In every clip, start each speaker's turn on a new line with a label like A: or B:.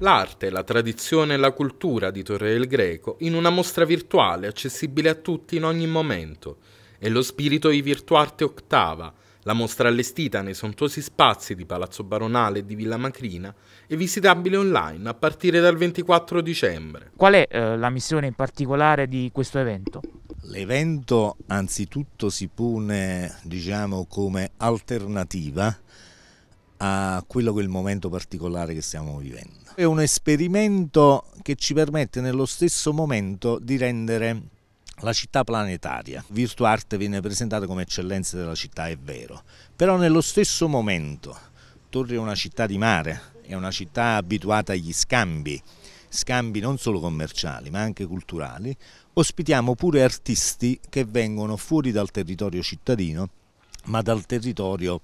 A: l'arte, la tradizione e la cultura di Torre del Greco in una mostra virtuale accessibile a tutti in ogni momento. È lo spirito di Virtuarte Ottava, la mostra allestita nei sontuosi spazi di Palazzo Baronale e di Villa Macrina e visitabile online a partire dal 24 dicembre. Qual è eh, la missione in
B: particolare di questo evento?
A: L'evento anzitutto si pone diciamo, come alternativa a quello che è il momento particolare che stiamo vivendo. È un esperimento che ci permette nello stesso momento di rendere la città planetaria. Virtuarte viene presentata come eccellenza della città, è vero, però nello stesso momento Torri è una città di mare, è una città abituata agli scambi, scambi non solo commerciali ma anche culturali, ospitiamo pure artisti che vengono fuori dal territorio cittadino ma dal territorio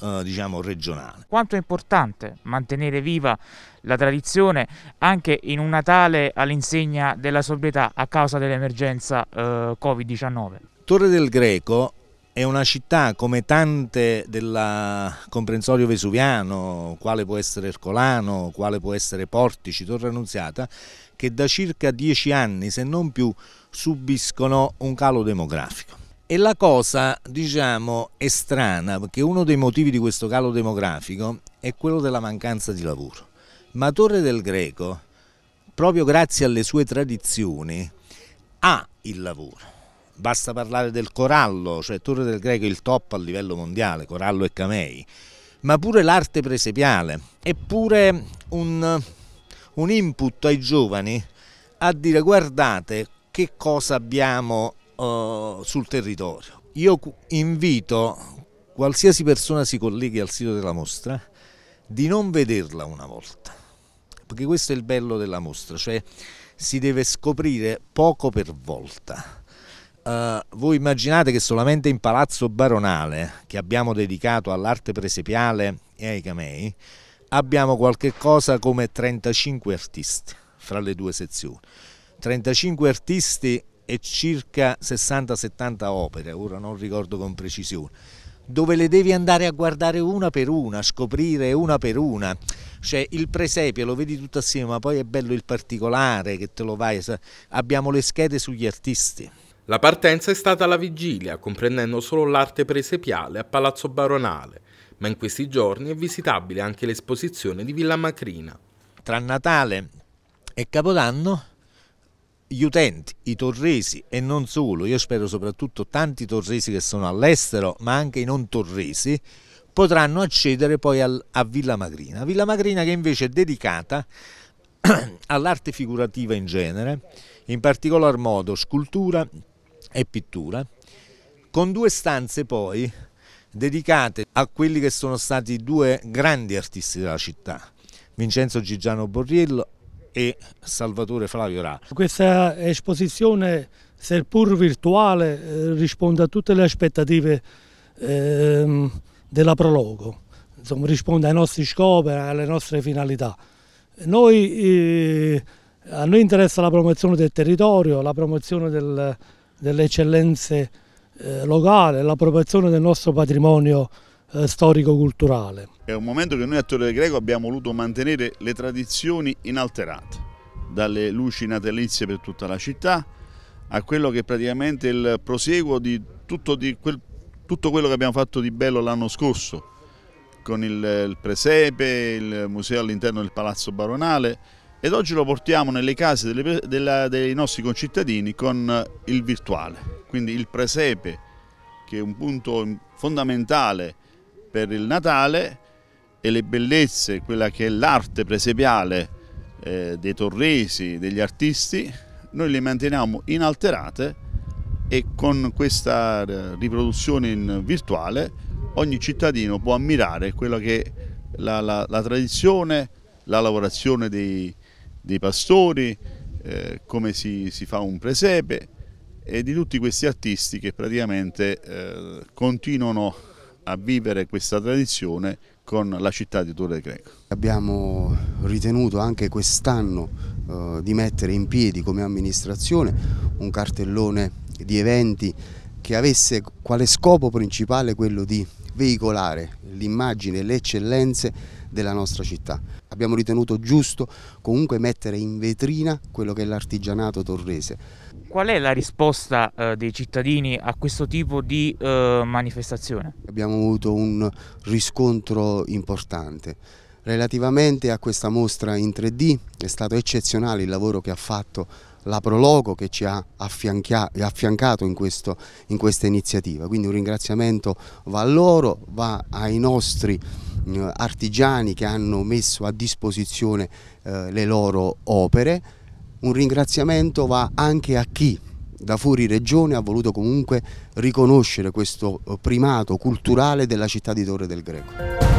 A: eh, diciamo regionale.
B: Quanto è importante mantenere viva la tradizione anche in un Natale all'insegna della sobrietà a causa dell'emergenza eh, Covid-19?
A: Torre del Greco è una città come tante del comprensorio vesuviano, quale può essere Ercolano, quale può essere Portici, Torre Annunziata, che da circa dieci anni, se non più, subiscono un calo demografico. E la cosa, diciamo, è strana, perché uno dei motivi di questo calo demografico è quello della mancanza di lavoro. Ma Torre del Greco, proprio grazie alle sue tradizioni, ha il lavoro. Basta parlare del corallo, cioè Torre del Greco è il top a livello mondiale, corallo e camei, ma pure l'arte presepiale, è pure un, un input ai giovani a dire guardate che cosa abbiamo eh, sul territorio. Io invito qualsiasi persona si colleghi al sito della mostra di non vederla una volta, perché questo è il bello della mostra, cioè si deve scoprire poco per volta. Uh, voi immaginate che solamente in Palazzo Baronale, che abbiamo dedicato all'arte presepiale e ai camei, abbiamo qualche cosa come 35 artisti fra le due sezioni. 35 artisti e circa 60-70 opere, ora non ricordo con precisione, dove le devi andare a guardare una per una, scoprire una per una. Cioè il presepio lo vedi tutto assieme, ma poi è bello il particolare che te lo vai. Abbiamo le schede sugli artisti. La partenza è stata alla vigilia, comprendendo solo l'arte presepiale a Palazzo Baronale, ma in questi giorni è visitabile anche l'esposizione di Villa Macrina. Tra Natale e Capodanno gli utenti, i torresi e non solo, io spero soprattutto tanti torresi che sono all'estero, ma anche i non torresi, potranno accedere poi al, a Villa Magrina. Villa Magrina che invece è dedicata all'arte figurativa in genere, in particolar modo scultura e pittura, con due stanze poi dedicate a quelli che sono stati due grandi artisti della città, Vincenzo Gigiano Borriello e Salvatore Flavio Ra. Questa esposizione, seppur virtuale, eh, risponde a tutte le aspettative eh, della Prologo, Insomma, risponde ai nostri scopi, alle nostre finalità. Noi, eh, a noi interessa la promozione del territorio, la promozione del, delle eccellenze eh, locali, la promozione del nostro patrimonio eh, storico-culturale.
C: È un momento che noi a Torre Greco abbiamo voluto mantenere le tradizioni inalterate, dalle luci natalizie per tutta la città a quello che è praticamente il proseguo di tutto, di quel, tutto quello che abbiamo fatto di bello l'anno scorso, con il, il presepe, il museo all'interno del Palazzo Baronale, ed oggi lo portiamo nelle case delle, della, dei nostri concittadini con il virtuale, quindi il presepe che è un punto fondamentale per il Natale e le bellezze, quella che è l'arte presepiale eh, dei torresi, degli artisti, noi le manteniamo inalterate e con questa eh, riproduzione in virtuale ogni cittadino può ammirare quella che è la, la, la tradizione, la lavorazione dei, dei pastori, eh, come si, si, fa un presepe e di tutti questi artisti che praticamente eh, continuano a vivere questa tradizione con la città di Torre Greco. Abbiamo
B: ritenuto anche quest'anno eh, di mettere in piedi come amministrazione un cartellone di eventi che avesse quale scopo principale quello di veicolare l'immagine e le eccellenze della nostra città. Abbiamo ritenuto giusto comunque mettere in vetrina quello che è l'artigianato torrese Qual è la risposta eh, dei cittadini a questo tipo di eh, manifestazione? Abbiamo avuto un riscontro importante. Relativamente a questa mostra in 3D è stato eccezionale il lavoro che ha fatto la Prologo che ci ha affiancato in, questo, in questa iniziativa, quindi un ringraziamento va a loro, va ai nostri eh, artigiani che hanno messo a disposizione eh, le loro opere un ringraziamento va anche a chi da fuori regione ha voluto comunque riconoscere questo eh, primato culturale della città di Torre del Greco.